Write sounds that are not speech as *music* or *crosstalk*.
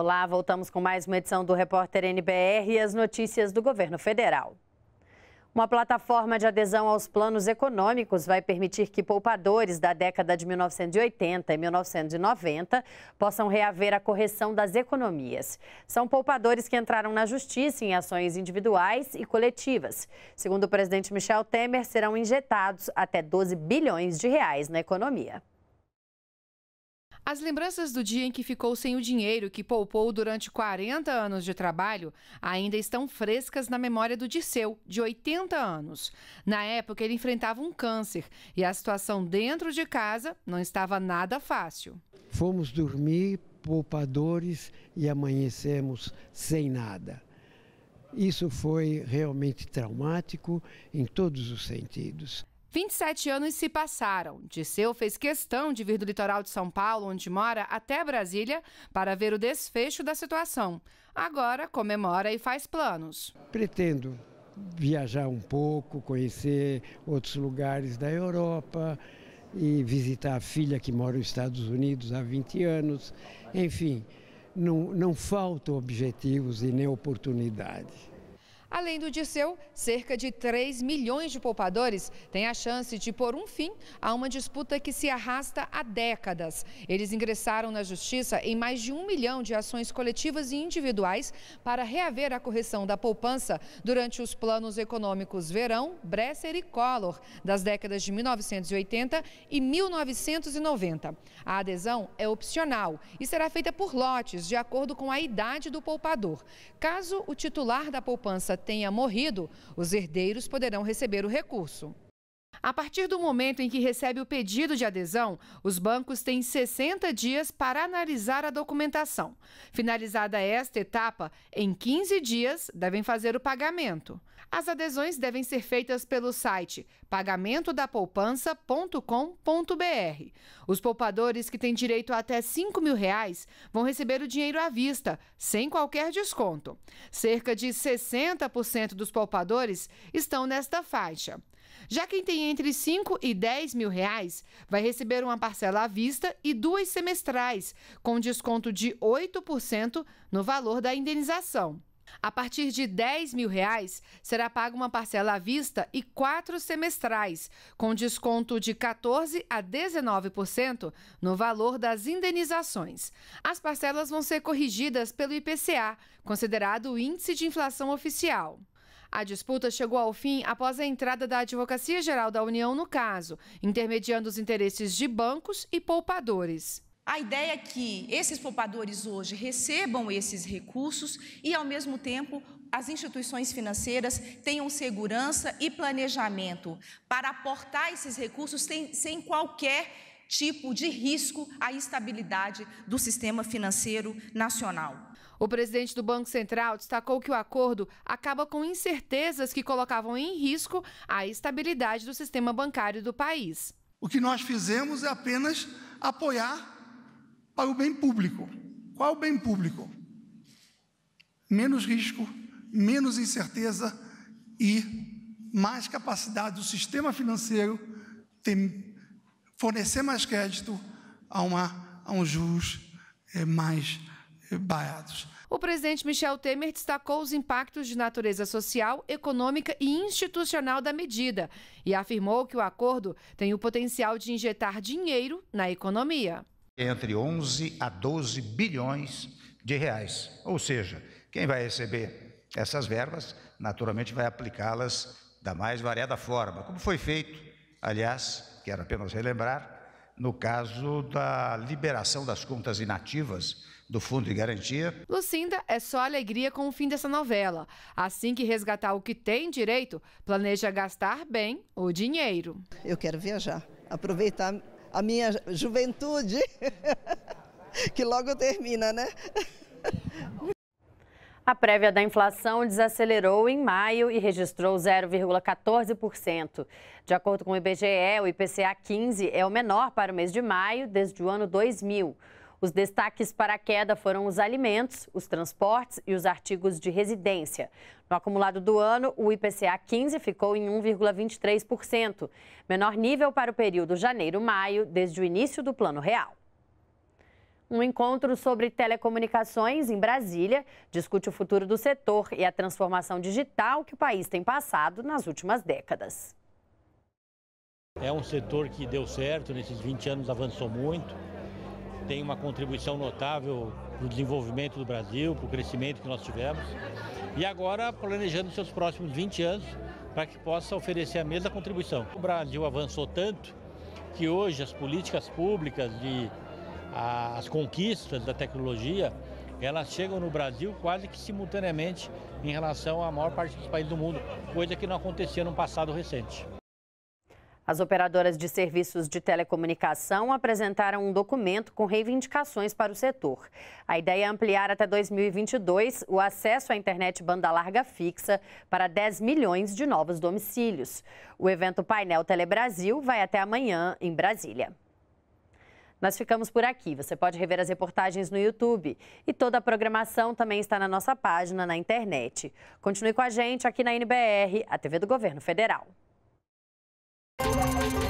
Olá, voltamos com mais uma edição do Repórter NBR e as notícias do governo federal. Uma plataforma de adesão aos planos econômicos vai permitir que poupadores da década de 1980 e 1990 possam reaver a correção das economias. São poupadores que entraram na justiça em ações individuais e coletivas. Segundo o presidente Michel Temer, serão injetados até 12 bilhões de reais na economia. As lembranças do dia em que ficou sem o dinheiro que poupou durante 40 anos de trabalho ainda estão frescas na memória do Disseu, de 80 anos. Na época, ele enfrentava um câncer e a situação dentro de casa não estava nada fácil. Fomos dormir poupadores e amanhecemos sem nada. Isso foi realmente traumático em todos os sentidos. 27 anos se passaram. Disseu fez questão de vir do litoral de São Paulo, onde mora, até Brasília para ver o desfecho da situação. Agora comemora e faz planos. Pretendo viajar um pouco, conhecer outros lugares da Europa e visitar a filha que mora nos Estados Unidos há 20 anos. Enfim, não, não faltam objetivos e nem oportunidades. Além do Disseu, cerca de 3 milhões de poupadores têm a chance de pôr um fim a uma disputa que se arrasta há décadas. Eles ingressaram na Justiça em mais de um milhão de ações coletivas e individuais para reaver a correção da poupança durante os planos econômicos Verão, Bresser e Collor, das décadas de 1980 e 1990. A adesão é opcional e será feita por lotes, de acordo com a idade do poupador. Caso o titular da poupança tenha morrido, os herdeiros poderão receber o recurso. A partir do momento em que recebe o pedido de adesão, os bancos têm 60 dias para analisar a documentação. Finalizada esta etapa, em 15 dias devem fazer o pagamento. As adesões devem ser feitas pelo site pagamentodapoupança.com.br. Os poupadores que têm direito a até 5 mil reais vão receber o dinheiro à vista, sem qualquer desconto. Cerca de 60% dos poupadores estão nesta faixa. Já quem tem entre 5 e 10 mil reais vai receber uma parcela à vista e duas semestrais, com desconto de 8% no valor da indenização. A partir de 10 mil reais, será paga uma parcela à vista e quatro semestrais, com desconto de 14% a 19% no valor das indenizações. As parcelas vão ser corrigidas pelo IPCA, considerado o Índice de Inflação Oficial. A disputa chegou ao fim após a entrada da Advocacia Geral da União no caso, intermediando os interesses de bancos e poupadores. A ideia é que esses poupadores hoje recebam esses recursos e, ao mesmo tempo, as instituições financeiras tenham segurança e planejamento para aportar esses recursos sem, sem qualquer tipo de risco à estabilidade do sistema financeiro nacional. O presidente do Banco Central destacou que o acordo acaba com incertezas que colocavam em risco a estabilidade do sistema bancário do país. O que nós fizemos é apenas apoiar para o bem público. Qual o bem público? Menos risco, menos incerteza e mais capacidade do sistema financeiro ter, fornecer mais crédito a, uma, a um juros é, eh, mais baiados. O presidente Michel Temer destacou os impactos de natureza social, econômica e institucional da medida e afirmou que o acordo tem o potencial de injetar dinheiro na economia. Entre 11 a 12 bilhões de reais. Ou seja, quem vai receber essas verbas, naturalmente vai aplicá-las da mais variada forma, como foi feito, aliás, quero apenas relembrar, no caso da liberação das contas inativas do Fundo de Garantia. Lucinda é só alegria com o fim dessa novela. Assim que resgatar o que tem direito, planeja gastar bem o dinheiro. Eu quero viajar, aproveitar a minha juventude, *laughs* que logo termina, né? *laughs* A prévia da inflação desacelerou em maio e registrou 0,14%. De acordo com o IBGE, o IPCA 15 é o menor para o mês de maio desde o ano 2000. Os destaques para a queda foram os alimentos, os transportes e os artigos de residência. No acumulado do ano, o IPCA 15 ficou em 1,23%, menor nível para o período janeiro-maio desde o início do Plano Real. Um encontro sobre telecomunicações em Brasília discute o futuro do setor e a transformação digital que o país tem passado nas últimas décadas. É um setor que deu certo, nesses 20 anos avançou muito tem uma contribuição notável para o desenvolvimento do Brasil, para o crescimento que nós tivemos. E agora planejando seus próximos 20 anos para que possa oferecer a mesma contribuição. O Brasil avançou tanto que hoje as políticas públicas de as conquistas da tecnologia elas chegam no Brasil quase que simultaneamente em relação à maior parte dos países do mundo, coisa que não acontecia no passado recente. As operadoras de serviços de telecomunicação apresentaram um documento com reivindicações para o setor. A ideia é ampliar até 2022 o acesso à internet banda larga fixa para 10 milhões de novos domicílios. O evento Painel Telebrasil vai até amanhã em Brasília. Nós ficamos por aqui. Você pode rever as reportagens no YouTube. E toda a programação também está na nossa página na internet. Continue com a gente aqui na NBR, a TV do Governo Federal. Thank you.